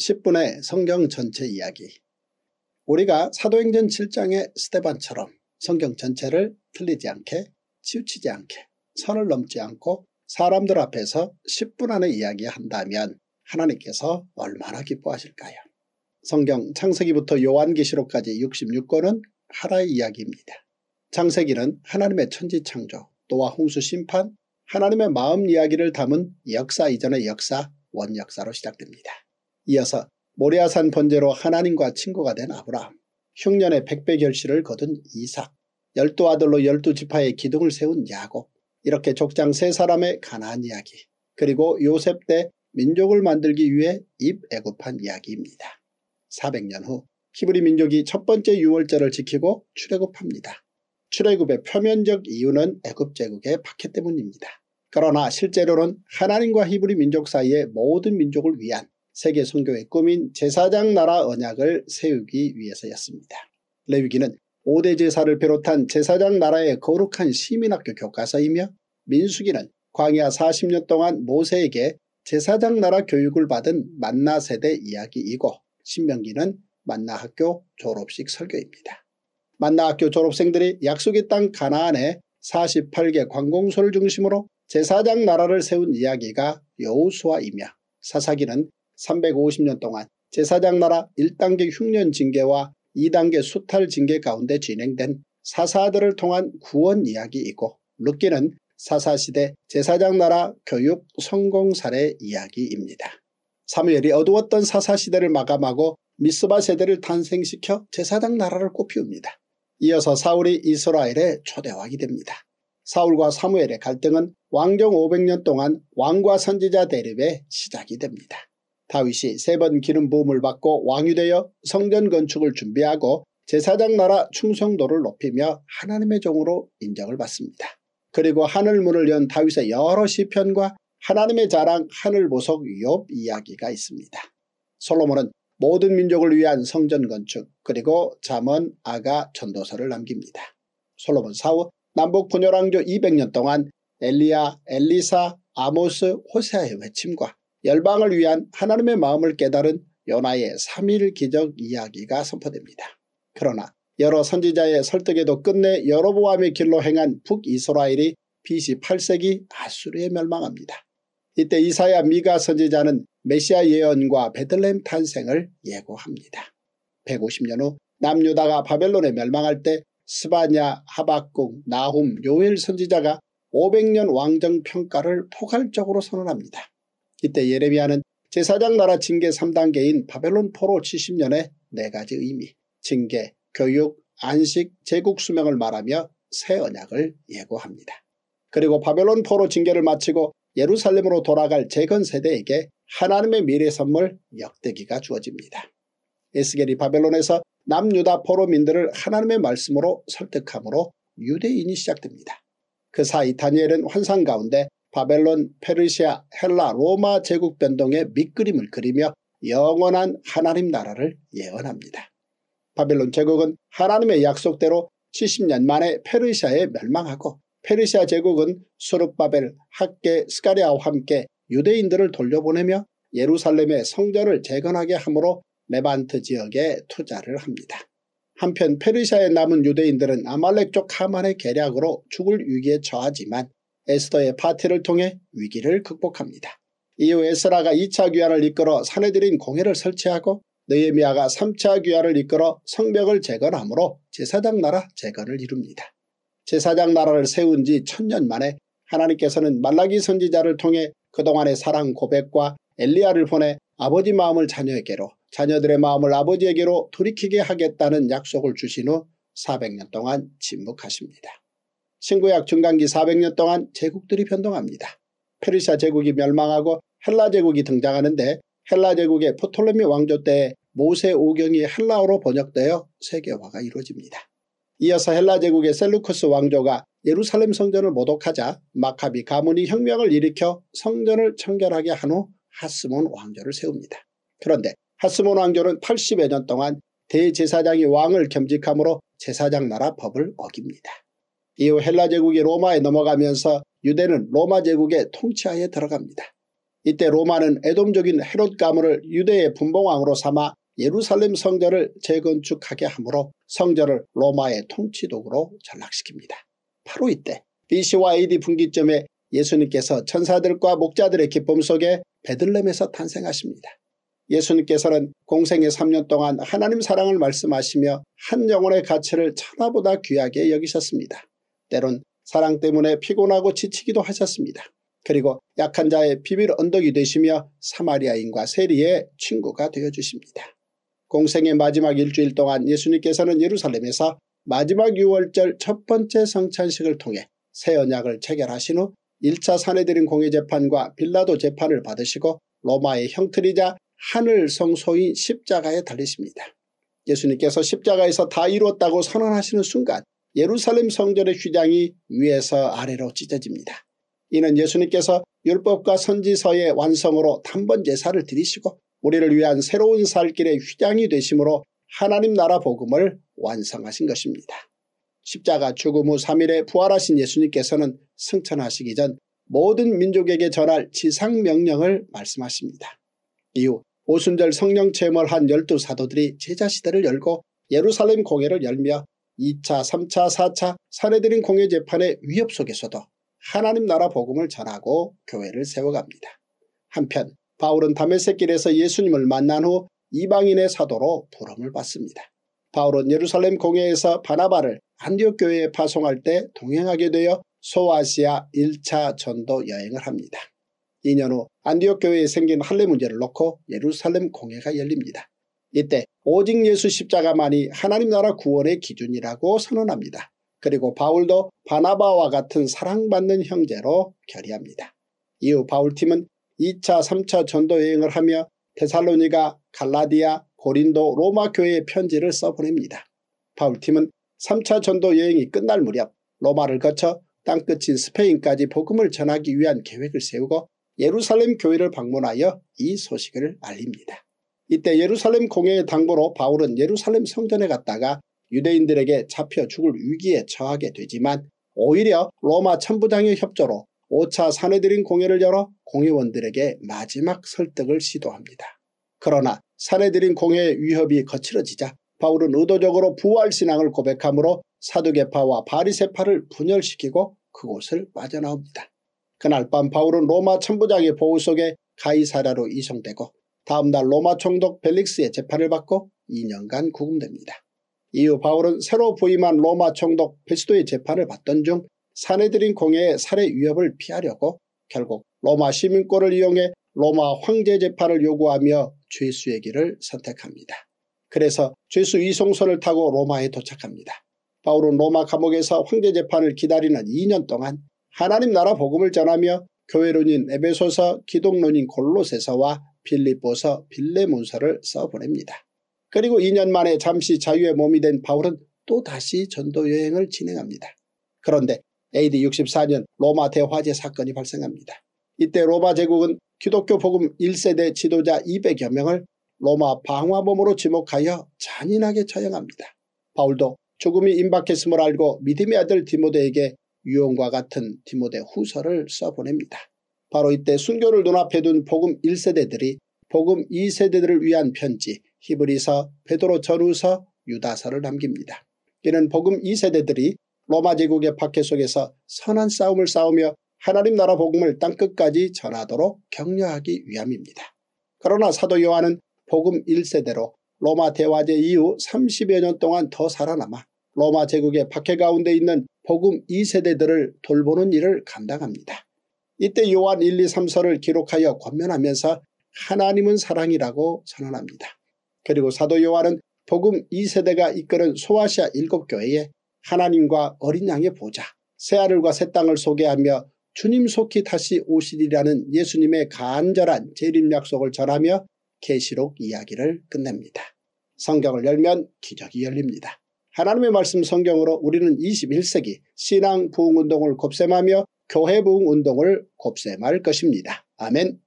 10분의 성경 전체 이야기 우리가 사도행전 7장의 스테반처럼 성경 전체를 틀리지 않게 치우치지 않게 선을 넘지 않고 사람들 앞에서 10분 안에 이야기한다면 하나님께서 얼마나 기뻐하실까요? 성경 창세기부터 요한계시록까지 66권은 하나의 이야기입니다. 창세기는 하나님의 천지창조, 또한 홍수 심판, 하나님의 마음 이야기를 담은 역사 이전의 역사, 원역사로 시작됩니다. 이어서 모리아산 번제로 하나님과 친구가 된 아브라함, 흉년의 백배 결실을 거둔 이삭, 열두 아들로 열두 지파의 기둥을 세운 야곱, 이렇게 족장 세 사람의 가난 이야기, 그리고 요셉 때 민족을 만들기 위해 입애굽한 이야기입니다. 400년 후 히브리 민족이 첫 번째 유월절을 지키고 출애굽합니다. 출애굽의 표면적 이유는 애굽 제국의 박해 때문입니다. 그러나 실제로는 하나님과 히브리 민족 사이의 모든 민족을 위한 세계 선교의 꿈인 제사장 나라 언약을 세우기 위해서였습니다. 레위기는 5대 제사를 비롯한 제사장 나라의 거룩한 시민학교 교과서이며 민수기는 광야 40년 동안 모세에게 제사장 나라 교육을 받은 만나 세대 이야기이고 신명기는 만나 학교 졸업식 설교입니다. 만나 학교 졸업생들이 약속의 땅 가나안에 48개 관공서를 중심으로 제사장 나라를 세운 이야기가 여우수아이며 사사기는 350년 동안 제사장 나라 1단계 흉년 징계와 2단계 수탈 징계 가운데 진행된 사사들을 통한 구원 이야기이고 루키는 사사시대 제사장 나라 교육 성공 사례 이야기입니다. 사무엘이 어두웠던 사사시대를 마감하고 미스바 세대를 탄생시켜 제사장 나라를 꽃피웁니다. 이어서 사울이 이스라엘의 초대왕이 됩니다. 사울과 사무엘의 갈등은 왕정 500년 동안 왕과 선지자 대립의 시작이 됩니다. 다윗이 세 번 기름 부음을 받고 왕이 되어 성전 건축을 준비하고 제사장 나라 충성도를 높이며 하나님의 종으로 인정을 받습니다. 그리고 하늘문을 연 다윗의 여러 시편과 하나님의 자랑 하늘보석 위협 이야기가 있습니다. 솔로몬은 모든 민족을 위한 성전 건축 그리고 잠언 아가 전도서를 남깁니다. 솔로몬 사후 남북 분열왕조 200년 동안 엘리야, 엘리사, 아모스, 호세아의 외침과 열방을 위한 하나님의 마음을 깨달은 요나의 3일 기적 이야기가 선포됩니다. 그러나 여러 선지자의 설득에도 끝내 여러보암의 길로 행한 북이스라엘이 BC 8세기 아수르에 멸망합니다. 이때 이사야 미가 선지자는 메시아 예언과 베들렘 탄생을 예고합니다. 150년 후 남유다가 바벨론에 멸망할 때 스바냐, 하박국, 나훔, 요엘 선지자가 500년 왕정 평가를 포괄적으로 선언합니다. 이때 예레미야는 제사장 나라 징계 3단계인 바벨론 포로 70년의 네 가지 의미, 징계, 교육, 안식, 제국 수명을 말하며 새 언약을 예고합니다. 그리고 바벨론 포로 징계를 마치고 예루살렘으로 돌아갈 재건 세대에게 하나님의 미래 선물 역대기가 주어집니다. 에스겔이 바벨론에서 남유다 포로민들을 하나님의 말씀으로 설득함으로 유대인이 시작됩니다. 그 사이 다니엘은 환상 가운데 바벨론, 페르시아, 헬라, 로마 제국 변동의 밑그림을 그리며 영원한 하나님 나라를 예언합니다. 바벨론 제국은 하나님의 약속대로 70년 만에 페르시아에 멸망하고 페르시아 제국은 수룹바벨, 학계, 스카리아와 함께 유대인들을 돌려보내며 예루살렘의 성전을 재건하게 함으로 레반트 지역에 투자를 합니다. 한편 페르시아에 남은 유대인들은 아말렉 쪽 하만의 계략으로 죽을 위기에 처하지만 에스더의 파티를 통해 위기를 극복합니다. 이후 에스라가 2차 귀환을 이끌어 사내들인 공회를 설치하고 느헤미아가 3차 귀환을 이끌어 성벽을 재건함으로 제사장 나라 재건을 이룹니다. 제사장 나라를 세운 지 천 년 만에 하나님께서는 말라기 선지자를 통해 그동안의 사랑 고백과 엘리야를 보내 아버지 마음을 자녀에게로 자녀들의 마음을 아버지에게로 돌이키게 하겠다는 약속을 주신 후 400년 동안 침묵하십니다. 신구약 중간기 400년 동안 제국들이 변동합니다. 페르시아 제국이 멸망하고 헬라 제국이 등장하는데 헬라 제국의 포톨레미 왕조 때 모세 오경이 헬라어로 번역되어 세계화가 이루어집니다. 이어서 헬라 제국의 셀루커스 왕조가 예루살렘 성전을 모독하자 마카비 가문이 혁명을 일으켜 성전을 청결하게 한 후 하스몬 왕조를 세웁니다. 그런데 하스몬 왕조는 80여 년 동안 대제사장이 왕을 겸직함으로 제사장 나라 법을 어깁니다. 이후 헬라 제국이 로마에 넘어가면서 유대는 로마 제국의 통치하에 들어갑니다. 이때 로마는 애돔적인 헤롯 가문을 유대의 분봉왕으로 삼아 예루살렘 성전을 재건축하게 하므로 성전을 로마의 통치독으로 전락시킵니다. 바로 이때 BC와 AD 분기점에 예수님께서 천사들과 목자들의 기쁨 속에 베들렘에서 탄생하십니다. 예수님께서는 공생의 3년 동안 하나님 사랑을 말씀하시며 한 영혼의 가치를 천하보다 귀하게 여기셨습니다. 때론 사랑 때문에 피곤하고 지치기도 하셨습니다. 그리고 약한 자의 비밀 언덕이 되시며 사마리아인과 세리의 친구가 되어주십니다. 공생의 마지막 일주일 동안 예수님께서는 예루살렘에서 마지막 6월절 첫 번째 성찬식을 통해 새 언약을 체결하신 후 1차 사내들인 공회 재판과 빌라도 재판을 받으시고 로마의 형틀이자 하늘 성소인 십자가에 달리십니다. 예수님께서 십자가에서 다 이루었다고 선언하시는 순간 예루살렘 성전의 휘장이 위에서 아래로 찢어집니다. 이는 예수님께서 율법과 선지서의 완성으로 단번 제사를 드리시고 우리를 위한 새로운 살길의 휘장이 되심으로 하나님 나라 복음을 완성하신 것입니다. 십자가 죽음 후 3일에 부활하신 예수님께서는 승천하시기 전 모든 민족에게 전할 지상명령을 말씀하십니다. 이후 오순절 성령 체험을 한 열두 사도들이 제자 시대를 열고 예루살렘 공회를 열며 2차, 3차, 4차 사례들인 공예 재판의 위협 속에서도 하나님 나라 복음을 전하고 교회를 세워갑니다. 한편 바울은 담에색 길에서 예수님을 만난 후 이방인의 사도로 부름을 받습니다. 바울은 예루살렘 공회에서 바나바를 안디옥 교회에 파송할 때 동행하게 되어 소아시아 1차 전도 여행을 합니다. 2년 후 안디옥 교회에 생긴 할례 문제를 놓고 예루살렘 공회가 열립니다. 이때 오직 예수 십자가만이 하나님 나라 구원의 기준이라고 선언합니다. 그리고 바울도 바나바와 같은 사랑받는 형제로 결의합니다. 이후 바울팀은 2차 3차 전도 여행을 하며 테살로니가 갈라디아 고린도 로마 교회에 편지를 써보냅니다. 바울팀은 3차 전도 여행이 끝날 무렵 로마를 거쳐 땅끝인 스페인까지 복음을 전하기 위한 계획을 세우고 예루살렘 교회를 방문하여 이 소식을 알립니다. 이때 예루살렘 공회의 당부로 바울은 예루살렘 성전에 갔다가 유대인들에게 잡혀 죽을 위기에 처하게 되지만 오히려 로마 천부장의 협조로 5차 사내들인 공회를 열어 공회원들에게 마지막 설득을 시도합니다. 그러나 사내들인 공회의 위협이 거칠어지자 바울은 의도적으로 부활신앙을 고백함으로 사두개파와 바리세파를 분열시키고 그곳을 빠져나옵니다. 그날 밤 바울은 로마 천부장의 보호 속에 가이사라로 이송되고 다음날 로마 총독 벨릭스의 재판을 받고 2년간 구금됩니다. 이후 바울은 새로 부임한 로마 총독 베스도의 재판을 받던 중 사내들인 공예의 살해 위협을 피하려고 결국 로마 시민권을 이용해 로마 황제 재판을 요구하며 죄수의 길을 선택합니다. 그래서 죄수 이송선을 타고 로마에 도착합니다. 바울은 로마 감옥에서 황제 재판을 기다리는 2년 동안 하나님 나라 복음을 전하며 교회론인 에베소서, 기독론인 골로세서와 빌립보서 빌레몬서를 써보냅니다. 그리고 2년 만에 잠시 자유의 몸이 된 바울은 또다시 전도 여행을 진행합니다. 그런데 AD 64년 로마 대화재 사건이 발생합니다. 이때 로마 제국은 기독교 복음 1세대 지도자 200여 명을 로마 방화범으로 지목하여 잔인하게 처형합니다. 바울도 죽음이 임박했음을 알고 믿음의 아들 디모데에게 유언과 같은 디모데 후서를 써보냅니다. 바로 이때 순교를 눈앞에 둔 복음 1세대들이 복음 2세대들을 위한 편지 히브리서, 베드로 전우서 유다서를 남깁니다. 이는 복음 2세대들이 로마 제국의 박해 속에서 선한 싸움을 싸우며 하나님 나라 복음을 땅끝까지 전하도록 격려하기 위함입니다. 그러나 사도 요한은 복음 1세대로 로마 대화제 이후 30여 년 동안 더 살아남아 로마 제국의 박해 가운데 있는 복음 2세대들을 돌보는 일을 감당합니다. 이때 요한 1, 2, 3서를 기록하여 권면하면서 하나님은 사랑이라고 선언합니다. 그리고 사도 요한은 복음 2세대가 이끄는 소아시아 일곱 교회에 하나님과 어린 양의 보좌, 새하늘과 새 땅을 소개하며 주님 속히 다시 오시리라는 예수님의 간절한 재림 약속을 전하며 계시록 이야기를 끝냅니다. 성경을 열면 기적이 열립니다. 하나님의 말씀 성경으로 우리는 21세기 신앙 부흥운동을 곱셈하며 교회부흥 운동을 곱셈할 것입니다. 아멘